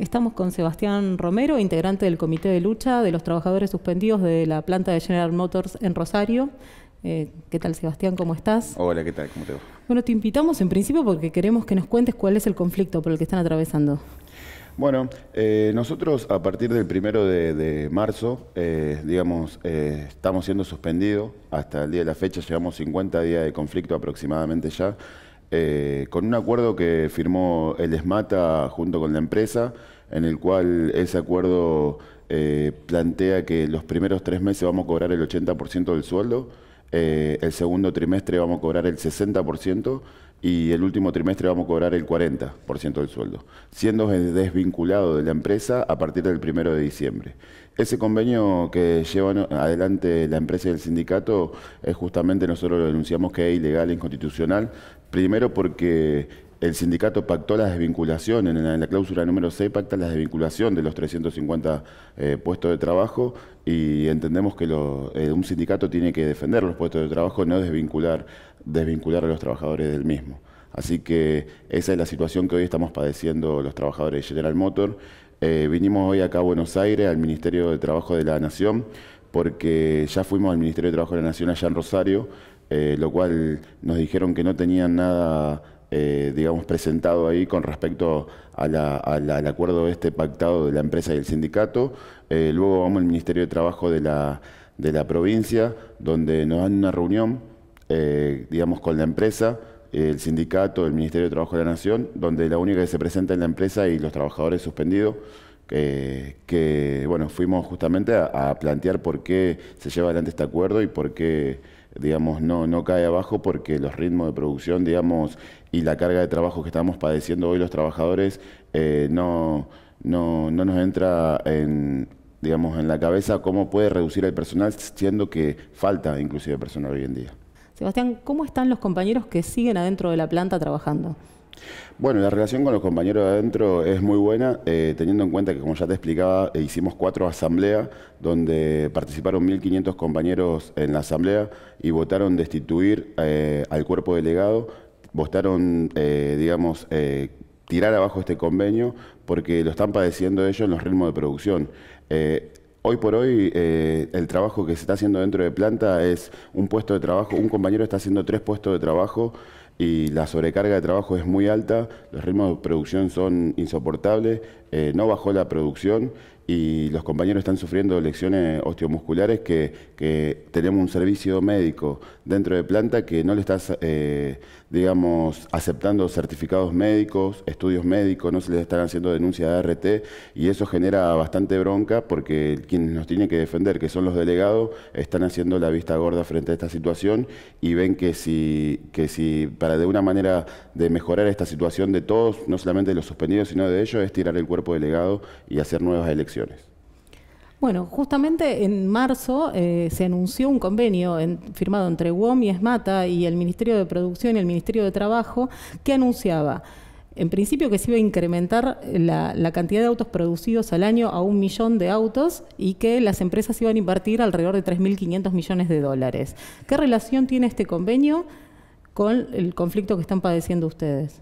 Estamos con Sebastián Romero, integrante del Comité de Lucha de los Trabajadores Suspendidos de la planta de General Motors en Rosario. Eh, ¿Qué tal, Sebastián? ¿Cómo estás? Hola, ¿qué tal? ¿Cómo te va? Bueno, te invitamos en principio porque queremos que nos cuentes cuál es el conflicto por el que están atravesando. Bueno, eh, nosotros a partir del primero de, marzo, eh, digamos, estamos siendo suspendidos. Hasta el día de la fecha llevamos 50 días de conflicto aproximadamente ya. Eh, con un acuerdo que firmó el Esmata junto con la empresa, en el cual ese acuerdo eh, plantea que los primeros tres meses vamos a cobrar el 80% del sueldo, eh, el segundo trimestre vamos a cobrar el 60%, y el último trimestre vamos a cobrar el 40% del sueldo, siendo desvinculado de la empresa a partir del 1 de diciembre. Ese convenio que llevan adelante la empresa y el sindicato es justamente, nosotros lo denunciamos que es ilegal e inconstitucional, primero porque el sindicato pactó la desvinculación, en la, cláusula número 6 pacta la desvinculación de los 350 eh, puestos de trabajo y entendemos que eh, un sindicato tiene que defender los puestos de trabajo, no desvincular desvincular a los trabajadores del mismo. Así que esa es la situación que hoy estamos padeciendo los trabajadores de General Motor. Eh, vinimos hoy acá a Buenos Aires, al Ministerio de Trabajo de la Nación, porque ya fuimos al Ministerio de Trabajo de la Nación allá en Rosario, eh, lo cual nos dijeron que no tenían nada, eh, digamos, presentado ahí con respecto al acuerdo este pactado de la empresa y el sindicato. luego vamos al Ministerio de Trabajo de la, de la provincia, donde nos dan una reunión eh, digamos, con la empresa, el sindicato, el Ministerio de Trabajo de la Nación, donde la única que se presenta en la empresa y los trabajadores suspendidos, que bueno, fuimos justamente a, plantear por qué se lleva adelante este acuerdo y por qué digamos, no, cae abajo porque los ritmos de producción, digamos, y la carga de trabajo que estamos padeciendo hoy los trabajadores eh, no, no, no nos entra en, digamos, en la cabeza cómo puede reducir el personal siendo que falta inclusive personal hoy en día. Sebastián, ¿cómo están los compañeros que siguen adentro de la planta trabajando? Bueno, la relación con los compañeros de adentro es muy buena, eh, teniendo en cuenta que, como ya te explicaba, eh, hicimos cuatro asambleas donde participaron 1.500 compañeros en la asamblea y votaron destituir eh, al cuerpo delegado, votaron, digamos, tirar abajo este convenio porque lo están padeciendo ellos en los ritmos de producción. Hoy por hoy eh, el trabajo que se está haciendo dentro de planta es un puesto de trabajo, un compañero está haciendo tres puestos de trabajo y la sobrecarga de trabajo es muy alta, los ritmos de producción son insoportables, eh, no bajó la producción y los compañeros están sufriendo lesiones osteomusculares que, tenemos un servicio médico dentro de planta que no le está eh, digamos, aceptando certificados médicos, estudios médicos, no se les están haciendo denuncias de ART y eso genera bastante bronca porque quienes nos tienen que defender, que son los delegados, están haciendo la vista gorda frente a esta situación y ven que si, que si para de una manera de mejorar esta situación de todos, no solamente de los suspendidos, sino de ellos, es tirar el cuerpo delegado y hacer nuevas elecciones. Bueno, justamente en marzo eh, se anunció un convenio firmado entre UOM y ESMATA y el Ministerio de Producción y el Ministerio de Trabajo que anunciaba, en principio, que se iba a incrementar la, la cantidad de autos producidos al año a un millón de autos y que las empresas iban a invertir alrededor de 3.500 millones de dólares. ¿Qué relación tiene este convenio con el conflicto que están padeciendo ustedes?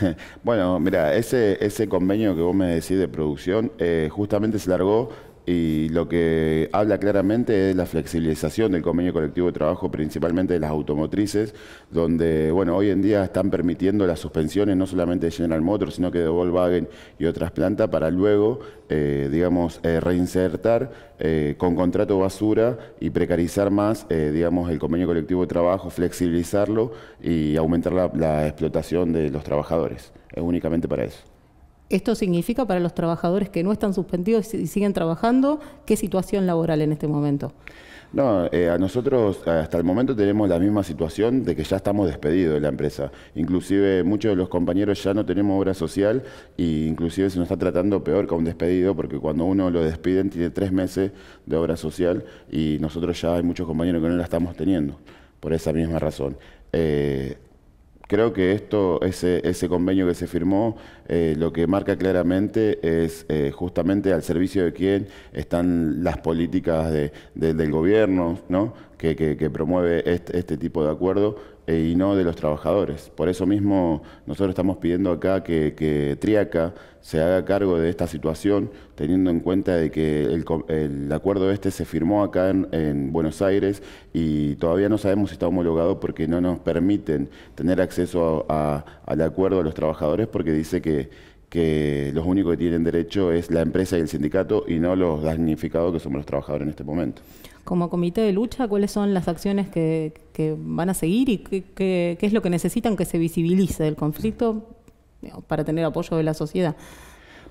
Bueno, mira, ese, ese convenio que vos me decís de producción eh, justamente se largó y lo que habla claramente es la flexibilización del convenio colectivo de trabajo, principalmente de las automotrices, donde bueno, hoy en día están permitiendo las suspensiones no solamente de General Motors, sino que de Volkswagen y otras plantas para luego, eh, digamos, eh, reinsertar eh, con contrato basura y precarizar más, digamos, el convenio colectivo de trabajo, flexibilizarlo y aumentar la explotación de los trabajadores. Es únicamente para eso. Esto significa para los trabajadores que no están suspendidos y siguen trabajando, ¿qué situación laboral en este momento? No, eh, a nosotros hasta el momento tenemos la misma situación de que ya estamos despedidos de la empresa. Inclusive muchos de los compañeros ya no tenemos obra social e inclusive se nos está tratando peor que un despedido porque cuando uno lo despiden tiene tres meses de obra social y nosotros ya hay muchos compañeros que no la estamos teniendo por esa misma razón. Eh, Creo que esto, ese, ese convenio que se firmó, eh, lo que marca claramente es eh, justamente al servicio de quién están las políticas del gobierno, ¿no? que, promueve este, este, tipo de acuerdo eh, y no de los trabajadores. Por eso mismo nosotros estamos pidiendo acá que, Triaca se haga cargo de esta situación, teniendo en cuenta de que el, acuerdo este se firmó acá en, Buenos Aires y todavía no sabemos si está homologado porque no nos permiten tener acceso al acuerdo a los trabajadores porque dice que, que los únicos que tienen derecho es la empresa y el sindicato y no los damnificados que somos los trabajadores en este momento como comité de lucha, cuáles son las acciones que, que van a seguir y qué es lo que necesitan que se visibilice el conflicto para tener apoyo de la sociedad.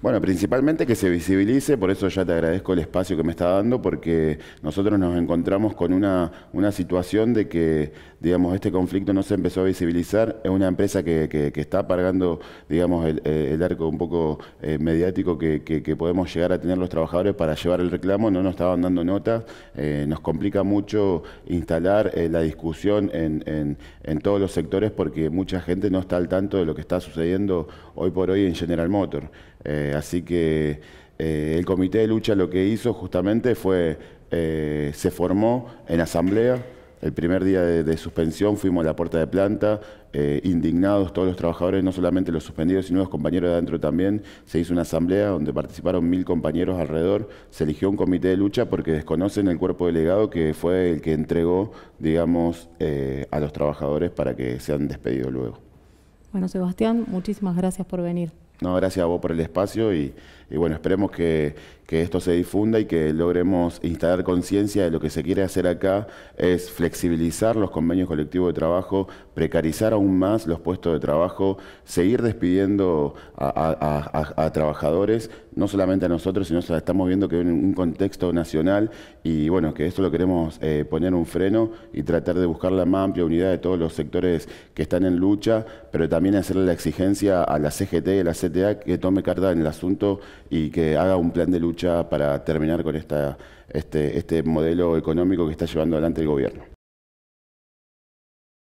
Bueno, principalmente que se visibilice, por eso ya te agradezco el espacio que me está dando, porque nosotros nos encontramos con una, situación de que, digamos, este conflicto no se empezó a visibilizar. Es una empresa que, está pagando, digamos, eh, el, arco un poco eh, mediático que, que, podemos llegar a tener los trabajadores para llevar el reclamo, no nos estaban dando nota. Eh, nos complica mucho instalar la discusión en, en todos los sectores porque mucha gente no está al tanto de lo que está sucediendo hoy por hoy en General Motors. Eh, así que eh, el comité de lucha lo que hizo justamente fue, eh, se formó en asamblea, el primer día de, suspensión fuimos a la puerta de planta, indignados todos los trabajadores, no solamente los suspendidos, sino los compañeros de adentro también. Se hizo una asamblea donde participaron mil compañeros alrededor. Se eligió un comité de lucha porque desconocen el cuerpo delegado que fue el que entregó, digamos, a los trabajadores para que sean despedidos luego. Bueno, Sebastián, muchísimas gracias por venir. No, gracias a vos por el espacio y, bueno, esperemos que, esto se difunda y que logremos instalar conciencia de lo que se quiere hacer acá es flexibilizar los convenios colectivos de trabajo, precarizar aún más los puestos de trabajo, seguir despidiendo a trabajadores no solamente a nosotros, sino estamos viendo que en un contexto nacional y bueno, que esto lo queremos eh, poner un freno y tratar de buscar la más amplia unidad de todos los sectores que están en lucha, pero también hacerle la exigencia a la CGT y a la CTA que tome carta en el asunto y que haga un plan de lucha para terminar con este, este modelo económico que está llevando adelante el gobierno.